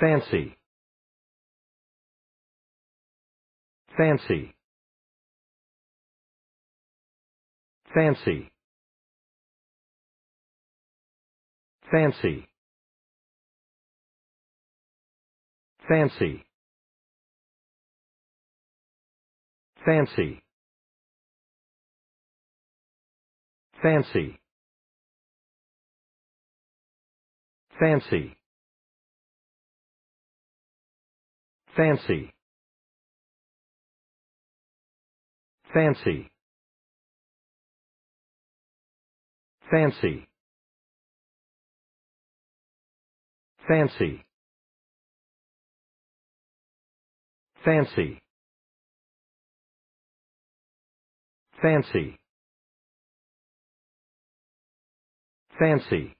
Fancy. Fancy. Fancy. Fancy. Fancy. Fancy. Fancy. Fancy. fancy fancy fancy fancy fancy fancy fancy